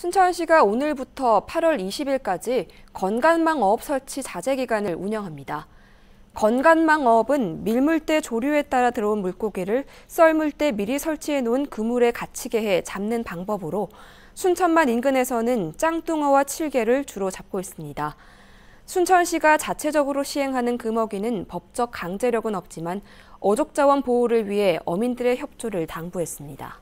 순천시가 오늘부터 8월 20일까지 건강망업 설치 자제 기간을 운영합니다. 건강망업은 밀물대 조류에 따라 들어온 물고기를 썰물 때 미리 설치해 놓은 그물에 갇히게 해 잡는 방법으로 순천만 인근에서는 짱뚱어와 칠개를 주로 잡고 있습니다. 순천시가 자체적으로 시행하는 금어기는 법적 강제력은 없지만 어족자원 보호를 위해 어민들의 협조를 당부했습니다.